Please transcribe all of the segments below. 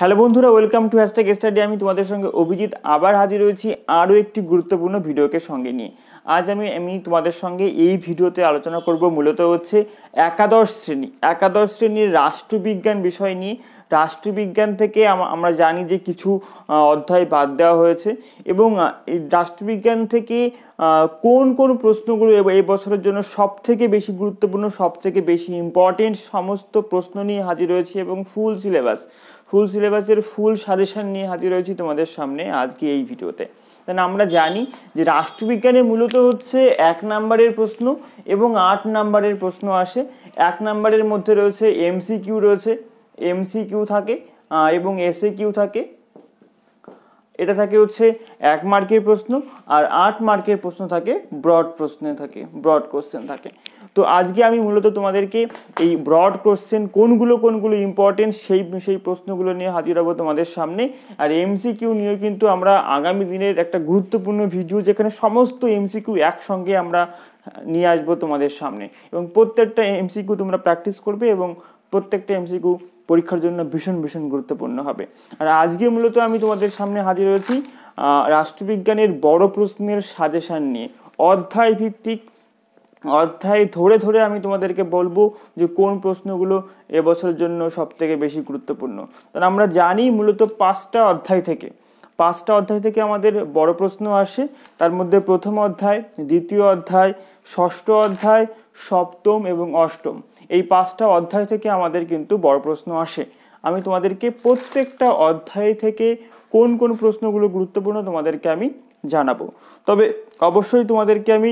Hello বন্ধুরা welcome to hashtag study আমি তোমাদের সঙ্গে অভিজিৎ আবার হাজির হয়েছি আরও একটি গুরুত্বপূর্ণ ভিডিওকে সঙ্গে নিয়ে আজ আমি আমি তোমাদের সঙ্গে এই ভিডিওতে আলোচনা করব মূলত হচ্ছে একাদশ শ্রেণী একাদশ শ্রেণীর রাষ্ট্রবিজ্ঞান বিষয় নিয়ে রাষ্ট্রবিজ্ঞান থেকে আমরা জানি যে কিছু অধ্যায় বাদ দেওয়া হয়েছে এবং রাষ্ট্রবিজ্ঞান থেকে কোন কোন প্রশ্নগুলো এই বছরের জন্য সব থেকে বেশি গুরুত্বপূর্ণ সব থেকে বেশি ইম্পর্টেন্ট সমস্ত প্রশ্ন নিয়ে হাজির হয়েছে এবং ফুল সিলেবাস ফুল সিলেবাসের ফুল সাজেশন নিয়ে হাজির হয়েছি তোমাদের সামনে আজকে এই ভিডিওতে তাহলে আমরা জানি যে রাষ্ট্রবিজ্ঞানে মূলত হচ্ছে এক নাম্বারের প্রশ্ন এবং আট নাম্বারের প্রশ্ন আসে এক নাম্বারের মধ্যে রয়েছে এমসি কিউ রয়েছে এমসি কিউ থাকে এবং এসএ কিউ থাকে এটা থাকে হচ্ছে এক মার্কের প্রশ্ন আর আট মার্কের প্রশ্ন থাকে ব্রড প্রশ্নে থাকে ব্রড কোশ্চেন থাকে তো আজকে আমি মূলত তোমাদেরকে এই ব্রড কোশ্চেন কোনগুলো কোনগুলো ইম্পর্টেন্ট সেই সেই প্রশ্নগুলো নিয়ে হাজির হবো তোমাদের সামনে আর এমসিকিউ নিয়ে কিন্তু আমরা আগামী দিনের একটা গুরুত্বপূর্ণ ভিডিও যেখানে সমস্ত এমসিকিউ একসঙ্গে আমরা নিয়ে আসবো তোমাদের সামনে এবং প্রত্যেকটা এমসিকিউ তোমরা প্র্যাকটিস করবে এবং প্রত্যেকটা এমসিকিউ পরীক্ষার জন্য ভীষণ ভীষণ গুরুত্বপূর্ণ হবে আর আজকে মূলত আমি তোমাদের সামনে হাজির হয়েছি রাষ্ট্রবিজ্ঞানের বড় প্রশ্নের সাজেশান নিয়ে অধ্যায় ভিত্তিক অধ্যায় ধরে ধরে আমি তোমাদেরকে বলবো যে কোন প্রশ্নগুলো এবছরের জন্য সবথেকে বেশি গুরুত্বপূর্ণ কারণ আমরা জানি মূলত পাঁচটা অধ্যায় থেকে পাঁচটা অধ্যায় থেকে আমাদের বড় প্রশ্ন আসে তার মধ্যে প্রথম অধ্যায় দ্বিতীয় অধ্যায় ষষ্ঠ অধ্যায় সপ্তম এবং অষ্টম এই পাঁচটা অধ্যায় থেকে আমাদের কিন্তু বড় প্রশ্ন আসে আমি তোমাদেরকে প্রত্যেকটা অধ্যায় থেকে কোন কোন প্রশ্নগুলো গুরুত্বপূর্ণ তোমাদেরকে আমি জানাবো তবে অবশ্যই তোমাদেরকে আমি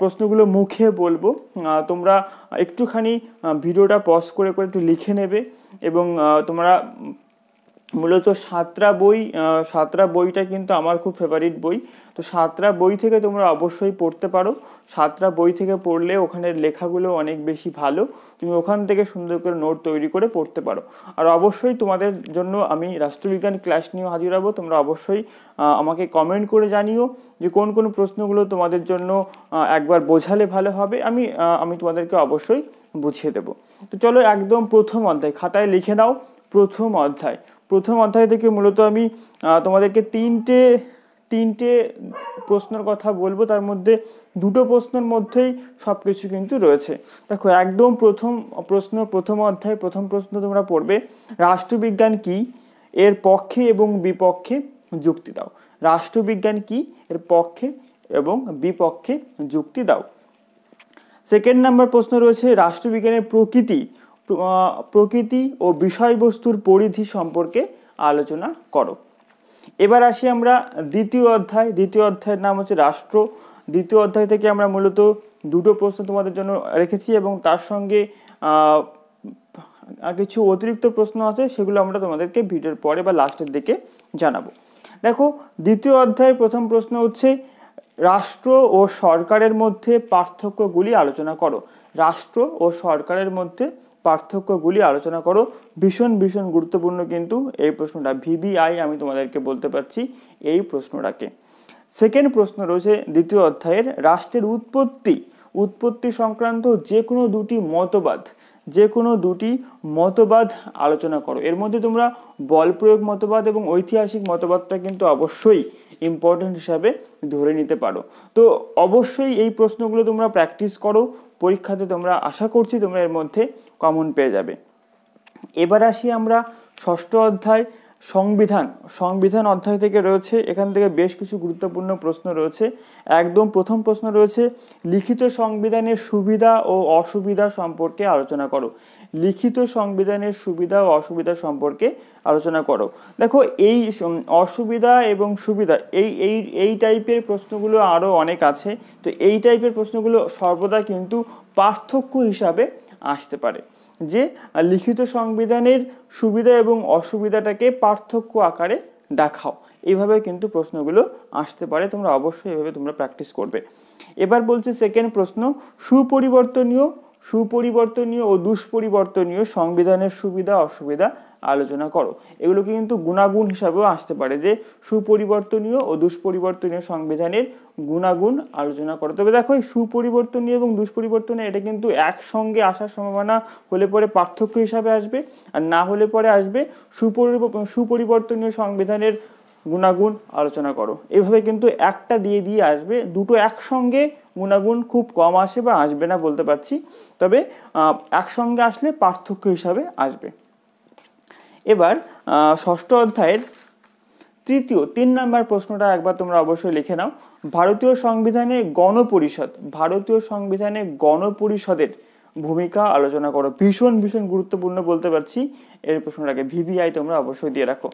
প্রশ্নগুলো মুখে বলবো তোমরা একটুখানি ভিডিওটা পজ করে করে একটু লিখে নেবে এবং তোমরা মূলত সাতরা বই সাতরা বইটা কিন্তু আমার খুব ফেভারিট বই তো সাতরা বই থেকে তোমরা অবশ্যই পড়তে পারো সাতরা বই থেকে পড়লে ওখানের লেখাগুলো অনেক বেশি ভালো তুমি ওখান থেকে সুন্দর করে নোট তৈরি করে পড়তে পারো আর অবশ্যই তোমাদের জন্য আমি রাষ্ট্রবিজ্ঞান ক্লাস নিয়েও হাজির হবো তোমরা অবশ্যই আমাকে কমেন্ট করে জানিও যে কোন কোন প্রশ্নগুলো তোমাদের জন্য একবার বোঝালে ভালো হবে আমি আমি তোমাদেরকে অবশ্যই বুঝিয়ে দেবো তো চলো একদম প্রথম অধ্যায় খাতায় লিখে নাও প্রথম অধ্যায় প্রথম অধ্যায় থেকে মূলত আমি তোমাদেরকে তিনটে তিনটে প্রশ্নের কথা বলবো তার মধ্যে দুটো প্রশ্নের মধ্যেই সব কিছু কিন্তু রয়েছে দেখো একদম প্রথম প্রশ্ন প্রথম অধ্যায় প্রথম প্রশ্ন তোমরা পড়বে রাষ্ট্রবিজ্ঞান কি এর পক্ষে এবং বিপক্ষে যুক্তি দাও রাষ্ট্রবিজ্ঞান কি এর পক্ষে এবং বিপক্ষে যুক্তি দাও সেকেন্ড নাম্বার প্রশ্ন রয়েছে রাষ্ট্রবিজ্ঞানের প্রকৃতি প্রকৃতি ও বিষয়বস্তুর পরিধি সম্পর্কে আলোচনা করো এবার আসি আমরা দ্বিতীয় অধ্যায় দ্বিতীয় অধ্যায়ের নাম হচ্ছে রাষ্ট্র দ্বিতীয় অধ্যায় থেকে আমরা মূলত দুটো প্রশ্ন তোমাদের জন্য রেখেছি এবং তার সঙ্গে কিছু অতিরিক্ত প্রশ্ন আছে সেগুলো আমরা তোমাদেরকে ভিডিওর পরে বা লাস্টের দিকে জানাবো দেখো দ্বিতীয় অধ্যায়ের প্রথম প্রশ্ন হচ্ছে রাষ্ট্র ও সরকারের মধ্যে পার্থক্যগুলি আলোচনা করো রাষ্ট্র ও সরকারের মধ্যে পার্থক্যগুলি আলোচনা করো ভীষণ ভীষণ গুরুত্বপূর্ণ কিন্তু এই প্রশ্নটা ভিবিআই আমি তোমাদেরকে বলতে পারছি এই প্রশ্নটাকে সেকেন্ড প্রশ্ন রয়েছে দ্বিতীয় অধ্যায়ের রাষ্ট্রের উৎপত্তি উৎপত্তি সংক্রান্ত যে কোনো দুটি মতবাদ যে কোনো দুটি মতবাদ আলোচনা করো এর মধ্যে তোমরা বল প্রয়োগ মতবাদ এবং ঐতিহাসিক মতবাদটা কিন্তু অবশ্যই ইম্পর্টেন্ট হিসাবে ধরে নিতে পারো তো অবশ্যই এই প্রশ্নগুলো তোমরা প্র্যাকটিস করো পরীক্ষাতে তোমরা আশা করছি তোমরা এর মধ্যে কমন পেয়ে যাবে এবার আসি আমরা ষষ্ঠ অধ্যায় সংবিধান সংবিধান অধ্যায় থেকে রয়েছে এখান থেকে বেশ কিছু গুরুত্বপূর্ণ প্রশ্ন রয়েছে একদম প্রথম প্রশ্ন রয়েছে লিখিত সংবিধানের সুবিধা ও অসুবিধা সম্পর্কে আলোচনা করো লিখিত সংবিধানের সুবিধা ও অসুবিধা সম্পর্কে আলোচনা করো দেখো এই অসুবিধা এবং সুবিধা এই এই এই টাইপের প্রশ্নগুলো আরও অনেক আছে তো এই টাইপের প্রশ্নগুলো সর্বদা কিন্তু পার্থক্য হিসাবে আসতে পারে যে লিখিত সংবিধানের সুবিধা এবং অসুবিধাটাকে পার্থক্য আকারে দেখাও এভাবে কিন্তু প্রশ্নগুলো আসতে পারে তোমরা অবশ্যই এভাবে তোমরা প্র্যাকটিস করবে এবার বলছি সেকেন্ড প্রশ্ন সুপরিবর্তনীয় সুপরিবর্তনীয় ও দুষ্পরিবর্তনীয় সংবিধানের সুবিধা অসুবিধা আলোচনা করো এগুলো কিন্তু গুণাগুণ হিসাবেও আসতে পারে যে সুপরিবর্তনীয় ও দুষ্পরিবর্তনীয় সংবিধানের গুণাগুণ আলোচনা করো তবে দেখো সুপরিবর্তনীয় এবং দুষ্পরিবর্তন এটা কিন্তু একসঙ্গে আসার সম্ভাবনা হলে পরে পার্থক্য হিসাবে আসবে আর না হলে পরে আসবে সুপরিবর্তনীয় সংবিধানের গুণাগুণ আলোচনা করো এভাবে কিন্তু একটা দিয়ে দিয়ে আসবে দুটো একসঙ্গে গুণাগুণ খুব কম আসে বা আসবে না বলতে পারছি তবে একসঙ্গে আসলে পার্থক্য হিসাবে আসবে এবার ষষ্ঠ অধ্যায়ের তৃতীয় তিন নাম্বার প্রশ্নটা একবার তোমরা অবশ্যই লিখে নাও ভারতীয় সংবিধানে গণপরিষদ ভারতীয় সংবিধানে গণপরিষদের ভূমিকা আলোচনা করো ভীষণ ভীষণ গুরুত্বপূর্ণ বলতে পারছি এর প্রশ্নটাকে ভিভিআই তোমরা অবশ্যই দিয়ে রাখো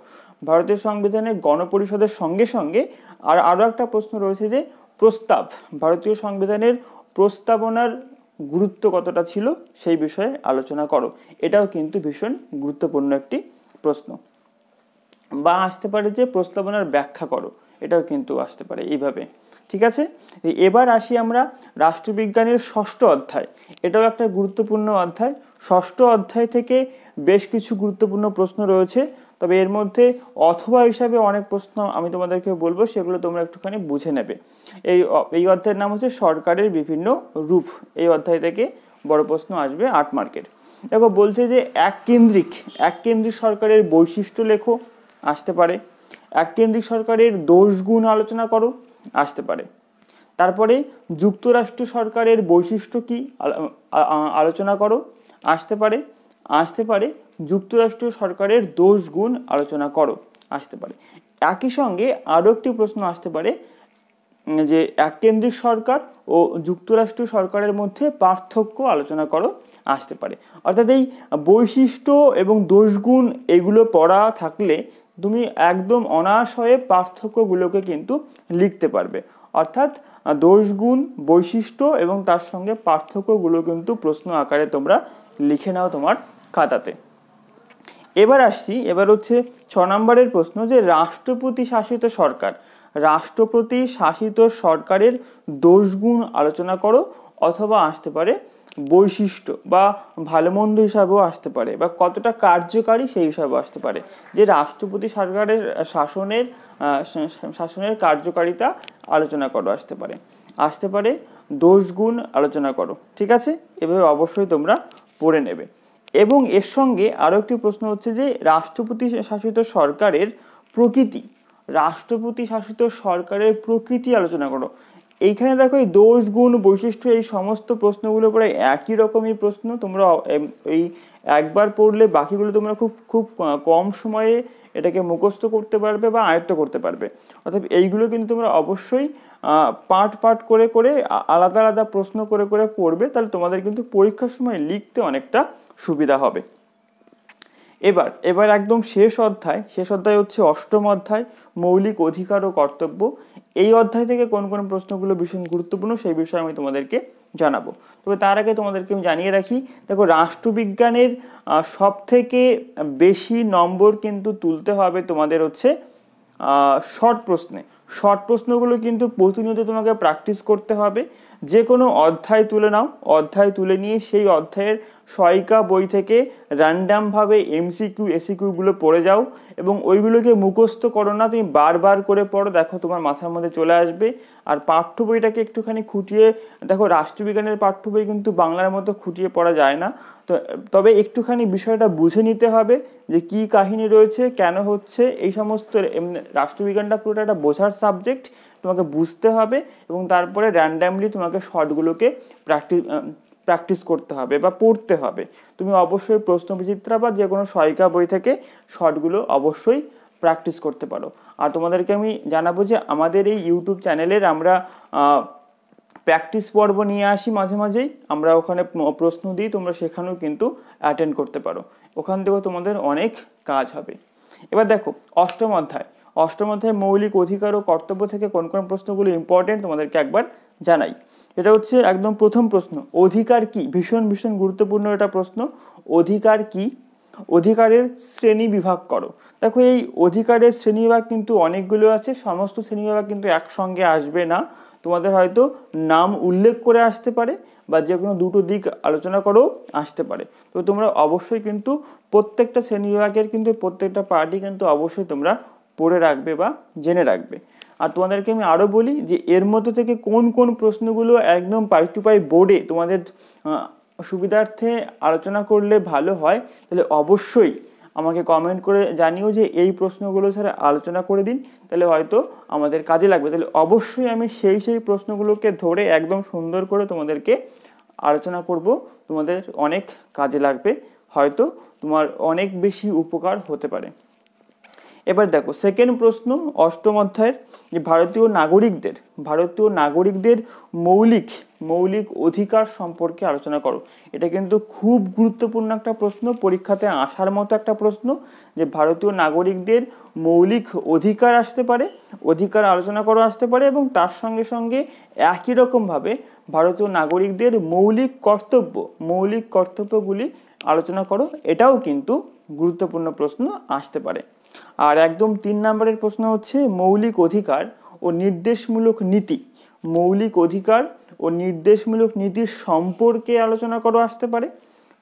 ভারতীয় সংবিধানে গণপরিষদের সঙ্গে সঙ্গে আর আরও একটা প্রশ্ন রয়েছে যে প্রস্তাব ভারতীয় সংবিধানের প্রস্তাবনার গুরুত্ব কতটা ছিল সেই বিষয়ে আলোচনা করো এটাও কিন্তু ভীষণ গুরুত্বপূর্ণ একটি প্রশ্ন বা আসতে পারে যে প্রস্তাবনার ব্যাখ্যা করো এটাও কিন্তু আসতে পারে এইভাবে ঠিক আছে এবার আসি আমরা রাষ্ট্রবিজ্ঞানের ষষ্ঠ অধ্যায় এটাও একটা গুরুত্বপূর্ণ অধ্যায় ষষ্ঠ অধ্যায় থেকে বেশ কিছু গুরুত্বপূর্ণ প্রশ্ন রয়েছে তবে এর মধ্যে অথবা হিসাবে অনেক প্রশ্ন আমি তোমাদেরকে বলবো সেগুলো তোমরা একটুখানি বুঝে নেবে এই এই অধ্যায়ের নাম হচ্ছে সরকারের বিভিন্ন রূপ এই অধ্যায় থেকে বড় প্রশ্ন আসবে আট মার্কের দেখো বলছে যে এক কেন্দ্রিক এক কেন্দ্রিক সরকারের বৈশিষ্ট্য লেখো আসতে পারে এক কেন্দ্রিক সরকারের দোষগুণ আলোচনা করো আসতে পারে তারপরে যুক্তরাষ্ট্র সরকারের বৈশিষ্ট্য কি আলোচনা করো আসতে পারে আসতে পারে যুক্তরাষ্ট্র সরকারের দোষ গুণ আলোচনা করো আসতে পারে একই সঙ্গে আরও একটি প্রশ্ন আসতে পারে যে এক কেন্দ্রিক সরকার ও যুক্তরাষ্ট্র সরকারের মধ্যে পার্থক্য আলোচনা করো আসতে পারে অর্থাৎ এই বৈশিষ্ট্য এবং দোষগুণ এগুলো পড়া থাকলে তুমি একদম অনাশয়ে পার্থক্যগুলোকে কিন্তু লিখতে পারবে অর্থাৎ দোষগুণ বৈশিষ্ট্য এবং তার সঙ্গে পার্থক্যগুলো কিন্তু প্রশ্ন আকারে তোমরা লিখে নাও তোমার খাতাতে এবার আসছি এবার হচ্ছে ছ নম্বরের প্রশ্ন যে রাষ্ট্রপতি শাসিত সরকার রাষ্ট্রপতি শাসিত সরকারের দোষগুণ আলোচনা করো অথবা আসতে পারে বৈশিষ্ট্য বা ভালো মন্দ হিসাবেও আসতে পারে বা কতটা কার্যকারী সেই হিসাবেও আসতে পারে যে রাষ্ট্রপতি সরকারের শাসনের শাসনের কার্যকারিতা আলোচনা করো আসতে পারে আসতে পারে দোষগুণ আলোচনা করো ঠিক আছে এভাবে অবশ্যই তোমরা পড়ে নেবে এবং এর সঙ্গে আরও একটি প্রশ্ন হচ্ছে যে রাষ্ট্রপতি শাসিত সরকারের প্রকৃতি রাষ্ট্রপতি শাসিত সরকারের প্রকৃতি আলোচনা করো এইখানে দেখো এই দোষ গুণ বৈশিষ্ট্য এই সমস্ত প্রশ্নগুলো প্রায় একই রকমই প্রশ্ন তোমরা এই একবার পড়লে বাকিগুলো তোমরা খুব খুব কম সময়ে এটাকে মুখস্থ করতে পারবে বা আয়ত্ত করতে পারবে অর্থাৎ এইগুলো কিন্তু তোমরা অবশ্যই পার্ট পার্ট করে করে আলাদা আলাদা প্রশ্ন করে করে পড়বে তাহলে তোমাদের কিন্তু পরীক্ষার সময় লিখতে অনেকটা সুবিধা হবে এবার এবার একদম শেষ অধ্যায় শেষ অধ্যায় হচ্ছে অষ্টম অধ্যায় মৌলিক অধিকার ও কর্তব্য এই অধ্যায় থেকে কোন কোন প্রশ্নগুলো ভীষণ গুরুত্বপূর্ণ সেই বিষয়ে আমি তোমাদেরকে জানাবো তবে তার আগে তোমাদেরকে আমি জানিয়ে রাখি দেখো রাষ্ট্রবিজ্ঞানের সব থেকে বেশি নম্বর কিন্তু তুলতে হবে তোমাদের হচ্ছে শর্ট প্রশ্নে শর্ট প্রশ্নগুলো কিন্তু প্রতিনিয়ত তোমাকে প্র্যাকটিস করতে হবে যে কোনো অধ্যায় তুলে নাও অধ্যায় তুলে নিয়ে সেই অধ্যায়ের সহায়িকা বই থেকে র্যান্ডামভাবে এমসিকিউ এসিকিউগুলো পড়ে যাও এবং ওইগুলোকে মুখস্থ করো না তুমি বারবার করে পড়ো দেখো তোমার মাথার মধ্যে চলে আসবে আর পাঠ্য বইটাকে একটুখানি খুঁটিয়ে দেখো রাষ্ট্রবিজ্ঞানের পাঠ্য বই কিন্তু বাংলার মতো খুঁটিয়ে পড়া যায় না তো তবে একটুখানি বিষয়টা বুঝে নিতে হবে যে কি কাহিনী রয়েছে কেন হচ্ছে এই সমস্ত রাষ্ট্রবিজ্ঞানটা পুরোটা একটা বোঝার সাবজেক্ট তোমাকে বুঝতে হবে এবং তারপরে র্যান্ডামলি তোমাকে শর্টগুলোকে প্র্যাকটিস প্র্যাকটিস করতে হবে বা পড়তে হবে তুমি অবশ্যই প্রশ্নবিচিত্রা বা যে কোনো সহায়িকা বই থেকে শর্টগুলো অবশ্যই প্র্যাকটিস করতে পারো আর তোমাদেরকে আমি জানাবো যে আমাদের এই ইউটিউব চ্যানেলের আমরা প্র্যাকটিস পর্ব নিয়ে আসি মাঝে মাঝেই আমরা ওখানে প্রশ্ন দিই তোমরা সেখানেও কিন্তু অ্যাটেন্ড করতে পারো ওখান থেকেও তোমাদের অনেক কাজ হবে এবার দেখো অষ্টম অধ্যায় অষ্টম অধ্যায় মৌলিক অধিকার ও কর্তব্য থেকে কোন কোন প্রশ্নগুলো ইম্পর্টেন্ট তোমাদেরকে একবার জানাই এটা হচ্ছে একদম প্রথম প্রশ্ন অধিকার কি ভীষণ ভীষণ গুরুত্বপূর্ণ এটা প্রশ্ন অধিকার কি অধিকারের শ্রেণী বিভাগ করো দেখো এই অধিকারের শ্রেণী বিভাগ কিন্তু অনেকগুলো আছে সমস্ত শ্রেণী বিভাগ কিন্তু একসঙ্গে আসবে না তোমাদের হয়তো নাম উল্লেখ করে আসতে পারে বা যে কোনো দুটো দিক আলোচনা করেও আসতে পারে তো তোমরা অবশ্যই কিন্তু প্রত্যেকটা শ্রেণী বিভাগের কিন্তু প্রত্যেকটা পার্টি কিন্তু অবশ্যই তোমরা পড়ে রাখবে বা জেনে রাখবে আর তোমাদেরকে আমি আরও বলি যে এর মধ্যে থেকে কোন কোন প্রশ্নগুলো একদম পাই টু পাই বোর্ডে তোমাদের সুবিধার্থে আলোচনা করলে ভালো হয় তাহলে অবশ্যই আমাকে কমেন্ট করে জানিও যে এই প্রশ্নগুলো স্যার আলোচনা করে দিন তাহলে হয়তো আমাদের কাজে লাগবে তাহলে অবশ্যই আমি সেই সেই প্রশ্নগুলোকে ধরে একদম সুন্দর করে তোমাদেরকে আলোচনা করব তোমাদের অনেক কাজে লাগবে হয়তো তোমার অনেক বেশি উপকার হতে পারে এবার দেখো সেকেন্ড প্রশ্ন অষ্টম অধ্যায়ের যে ভারতীয় নাগরিকদের ভারতীয় নাগরিকদের মৌলিক মৌলিক অধিকার সম্পর্কে আলোচনা করো এটা কিন্তু খুব গুরুত্বপূর্ণ একটা প্রশ্ন পরীক্ষাতে আসার মতো একটা প্রশ্ন যে ভারতীয় নাগরিকদের মৌলিক অধিকার আসতে পারে অধিকার আলোচনা করো আসতে পারে এবং তার সঙ্গে সঙ্গে একই রকমভাবে ভারতীয় নাগরিকদের মৌলিক কর্তব্য মৌলিক কর্তব্যগুলি আলোচনা করো এটাও কিন্তু গুরুত্বপূর্ণ প্রশ্ন আসতে পারে আর একদম তিন নম্বরের প্রশ্ন হচ্ছে মৌলিক অধিকার ও নির্দেশমূলক নীতি মৌলিক অধিকার ও নির্দেশমূলক নীতির সম্পর্কে আলোচনা করো আসতে পারে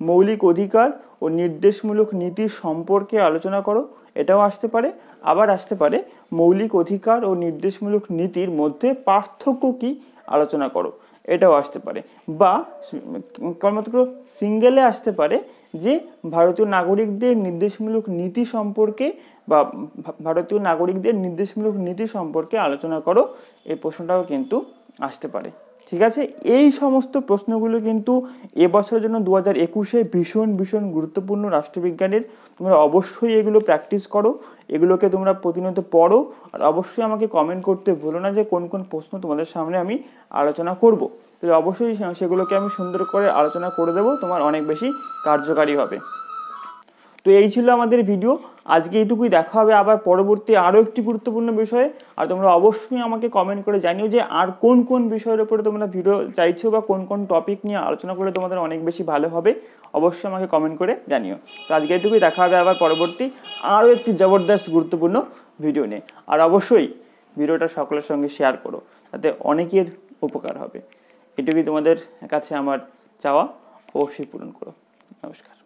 মৌলিক অধিকার ও নির্দেশমূলক নীতির সম্পর্কে আলোচনা করো এটাও আসতে পারে আবার আসতে পারে মৌলিক অধিকার ও নির্দেশমূলক নীতির মধ্যে পার্থক্য কি আলোচনা করো এটাও আসতে পারে বা কর্মতক্র সিঙ্গেলে আসতে পারে যে ভারতীয় নাগরিকদের নির্দেশমূলক নীতি সম্পর্কে বা ভারতীয় নাগরিকদের নির্দেশমূলক নীতি সম্পর্কে আলোচনা করো এই প্রশ্নটাও কিন্তু আসতে পারে ঠিক আছে এই সমস্ত প্রশ্নগুলো কিন্তু এবছরের জন্য দু হাজার একুশে ভীষণ ভীষণ গুরুত্বপূর্ণ রাষ্ট্রবিজ্ঞানের তোমরা অবশ্যই এগুলো প্র্যাকটিস করো এগুলোকে তোমরা প্রতিনিয়ত পড়ো আর অবশ্যই আমাকে কমেন্ট করতে ভুলো না যে কোন কোন প্রশ্ন তোমাদের সামনে আমি আলোচনা করব। তাহলে অবশ্যই সেগুলোকে আমি সুন্দর করে আলোচনা করে দেবো তোমার অনেক বেশি কার্যকারী হবে তো এই ছিল আমাদের ভিডিও আজকে এইটুকুই দেখা হবে আবার পরবর্তী আরও একটি গুরুত্বপূর্ণ বিষয়ে আর তোমরা অবশ্যই আমাকে কমেন্ট করে জানিও যে আর কোন কোন বিষয়ের উপরে তোমরা ভিডিও চাইছো বা কোন কোন টপিক নিয়ে আলোচনা করলে তোমাদের অনেক বেশি ভালো হবে অবশ্যই আমাকে কমেন্ট করে জানিও তো আজকে এইটুকুই দেখা হবে আবার পরবর্তী আরও একটি জবরদস্ত গুরুত্বপূর্ণ ভিডিও নিয়ে আর অবশ্যই ভিডিওটা সকলের সঙ্গে শেয়ার করো তাতে অনেকের উপকার হবে এটুকুই তোমাদের কাছে আমার চাওয়া অবশ্যই পূরণ করো নমস্কার